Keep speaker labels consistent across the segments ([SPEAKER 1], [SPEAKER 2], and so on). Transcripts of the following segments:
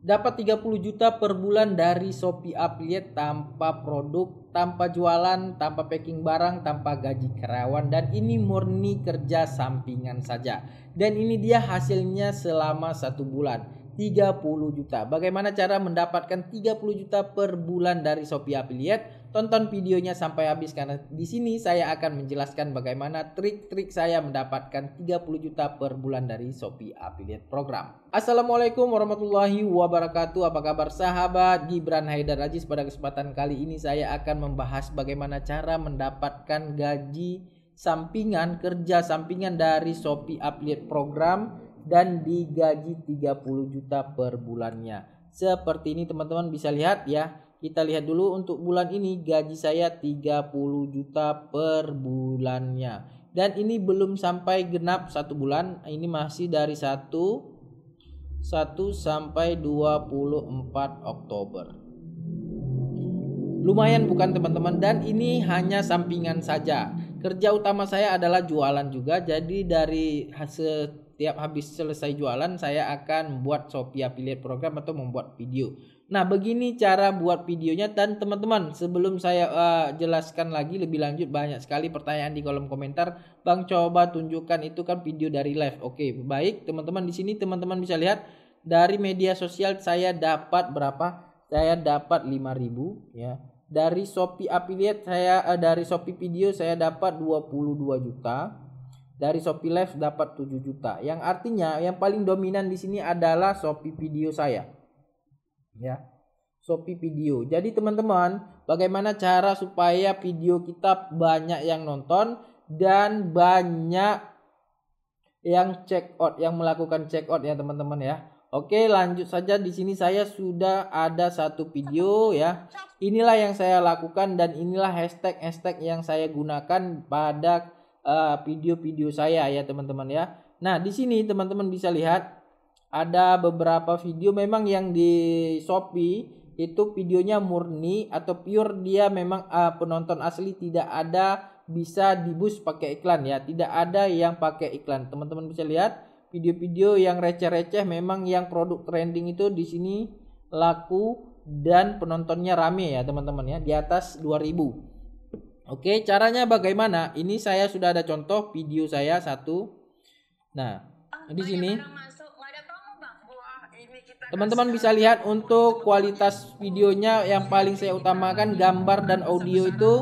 [SPEAKER 1] dapat 30 juta per bulan dari Shopee affiliate tanpa produk, tanpa jualan, tanpa packing barang, tanpa gaji karyawan dan ini murni kerja sampingan saja. Dan ini dia hasilnya selama satu bulan. 30 juta. Bagaimana cara mendapatkan 30 juta per bulan dari Shopee affiliate? Tonton videonya sampai habis karena di sini saya akan menjelaskan bagaimana trik-trik saya mendapatkan 30 juta per bulan dari Shopee Affiliate Program. Assalamualaikum warahmatullahi wabarakatuh. Apa kabar sahabat Gibran Haidar Rajis Pada kesempatan kali ini saya akan membahas bagaimana cara mendapatkan gaji sampingan, kerja sampingan dari Shopee Affiliate Program dan digaji 30 juta per bulannya. Seperti ini teman-teman bisa lihat ya kita lihat dulu untuk bulan ini gaji saya 30 juta per bulannya. Dan ini belum sampai genap satu bulan, ini masih dari 1 1 sampai 24 Oktober. Lumayan bukan teman-teman dan ini hanya sampingan saja. Kerja utama saya adalah jualan juga. Jadi dari hasil tiap habis selesai jualan saya akan membuat Shopee affiliate program atau membuat video Nah, begini cara buat videonya dan teman-teman, sebelum saya uh, jelaskan lagi lebih lanjut banyak sekali pertanyaan di kolom komentar. Bang coba tunjukkan itu kan video dari live. Oke, baik teman-teman di sini teman-teman bisa lihat dari media sosial saya dapat berapa? Saya dapat 5000 ya. Dari Shopee affiliate saya uh, dari Shopee video saya dapat 22 juta. Dari Shopee Live dapat 7 juta. Yang artinya yang paling dominan di sini adalah Shopee video saya ya Shopee video. Jadi teman-teman, bagaimana cara supaya video kita banyak yang nonton dan banyak yang check out, yang melakukan check out ya teman-teman ya. Oke, lanjut saja di sini saya sudah ada satu video ya. Inilah yang saya lakukan dan inilah hashtag-hashtag yang saya gunakan pada eh, video-video uh, saya ya teman-teman ya. Nah, di sini teman-teman bisa lihat ada beberapa video memang yang di Shopee itu videonya murni atau pure dia memang uh, penonton asli tidak ada bisa dibus pakai iklan ya tidak ada yang pakai iklan teman-teman bisa lihat video-video yang receh-receh memang yang produk trending itu di sini laku dan penontonnya rame ya teman-teman ya di atas 2000 oke caranya bagaimana ini saya sudah ada contoh video saya satu nah eh, di sini Teman-teman bisa lihat untuk kualitas videonya yang paling saya utamakan gambar dan audio itu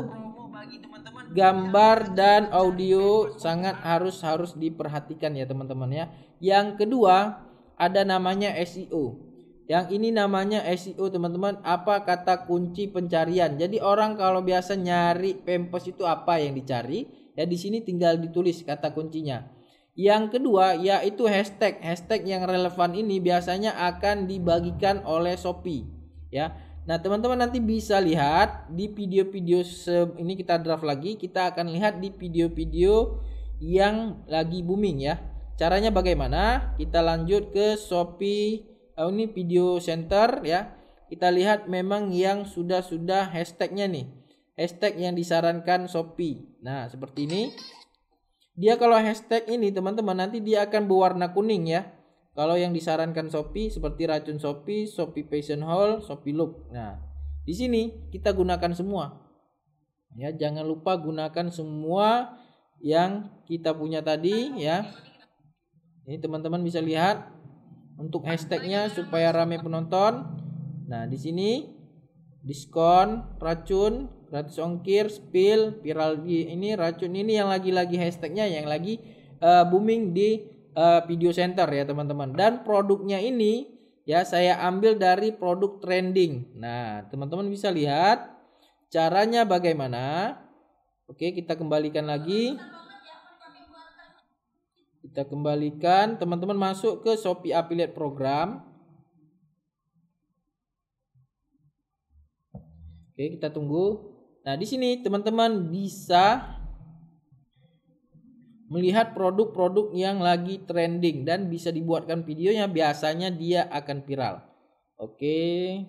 [SPEAKER 1] gambar dan audio sangat harus harus diperhatikan ya teman-teman ya. Yang kedua ada namanya SEO. Yang ini namanya SEO teman-teman apa kata kunci pencarian. Jadi orang kalau biasa nyari pempes itu apa yang dicari ya di sini tinggal ditulis kata kuncinya. Yang kedua yaitu hashtag. Hashtag yang relevan ini biasanya akan dibagikan oleh Shopee ya. Nah, teman-teman nanti bisa lihat di video-video ini kita draft lagi, kita akan lihat di video-video yang lagi booming ya. Caranya bagaimana? Kita lanjut ke Shopee oh, ini video center ya. Kita lihat memang yang sudah-sudah hashtagnya nih. Hashtag yang disarankan Shopee. Nah, seperti ini. Dia kalau hashtag ini teman-teman nanti dia akan berwarna kuning ya. Kalau yang disarankan Shopee seperti racun Shopee, Shopee Passion Hall, Shopee Look. Nah, di sini kita gunakan semua. Ya, jangan lupa gunakan semua yang kita punya tadi ya. Ini teman-teman bisa lihat untuk hashtagnya supaya rame penonton. Nah, di sini diskon racun ratus ongkir spill viral di ini racun ini yang lagi-lagi hashtagnya yang lagi uh, booming di uh, video center ya teman-teman dan produknya ini ya saya ambil dari produk trending nah teman-teman bisa lihat caranya bagaimana oke kita kembalikan lagi kita kembalikan teman-teman masuk ke Shopee affiliate program oke kita tunggu Nah, di sini teman-teman bisa melihat produk-produk yang lagi trending dan bisa dibuatkan videonya biasanya dia akan viral. Oke.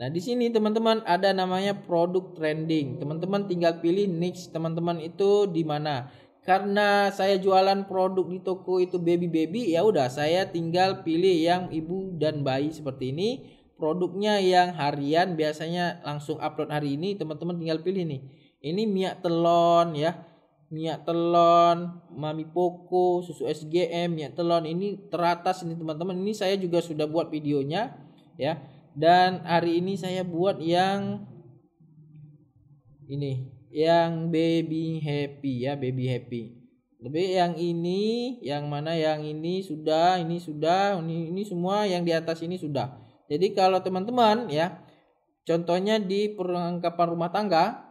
[SPEAKER 1] Nah, di sini teman-teman ada namanya produk trending. Teman-teman tinggal pilih niche teman-teman itu di mana. Karena saya jualan produk di toko itu baby-baby, ya udah saya tinggal pilih yang ibu dan bayi seperti ini produknya yang harian biasanya langsung upload hari ini teman-teman tinggal pilih nih ini minyak telon ya minyak telon mami poko susu SGM minyak telon ini teratas ini teman-teman ini saya juga sudah buat videonya ya dan hari ini saya buat yang ini yang baby happy ya baby happy lebih yang ini yang mana yang ini sudah ini sudah ini, ini semua yang di atas ini sudah jadi kalau teman-teman ya contohnya di perlengkapan rumah tangga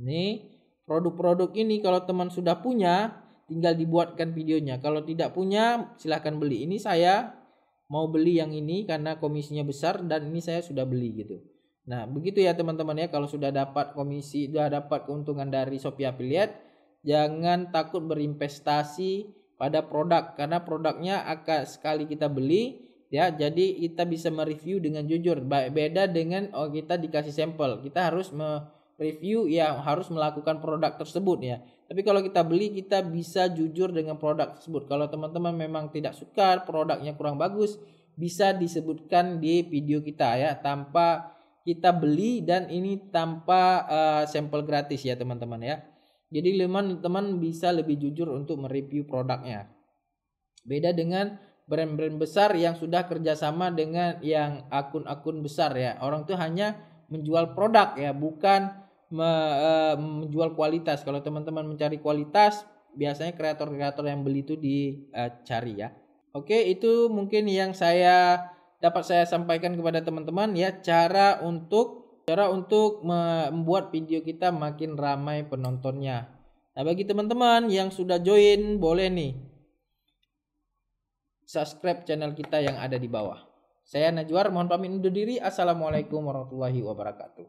[SPEAKER 1] ini produk-produk ini kalau teman sudah punya tinggal dibuatkan videonya. Kalau tidak punya silahkan beli. Ini saya mau beli yang ini karena komisinya besar dan ini saya sudah beli gitu. Nah, begitu ya teman-teman ya kalau sudah dapat komisi, sudah dapat keuntungan dari Shopee Affiliate, jangan takut berinvestasi pada produk karena produknya akan sekali kita beli ya jadi kita bisa mereview dengan jujur beda dengan oh kita dikasih sampel kita harus mereview ya harus melakukan produk tersebut ya tapi kalau kita beli kita bisa jujur dengan produk tersebut kalau teman-teman memang tidak suka produknya kurang bagus bisa disebutkan di video kita ya tanpa kita beli dan ini tanpa uh, sampel gratis ya teman-teman ya jadi teman-teman bisa lebih jujur untuk mereview produknya beda dengan brand-brand besar yang sudah kerjasama dengan yang akun-akun besar ya orang tuh hanya menjual produk ya bukan me, e, menjual kualitas kalau teman-teman mencari kualitas biasanya kreator-kreator yang beli itu dicari e, ya oke itu mungkin yang saya dapat saya sampaikan kepada teman-teman ya cara untuk cara untuk membuat video kita makin ramai penontonnya. Nah, bagi teman-teman yang sudah join boleh nih subscribe channel kita yang ada di bawah. Saya Najwar, mohon pamit undur diri. Assalamualaikum warahmatullahi wabarakatuh.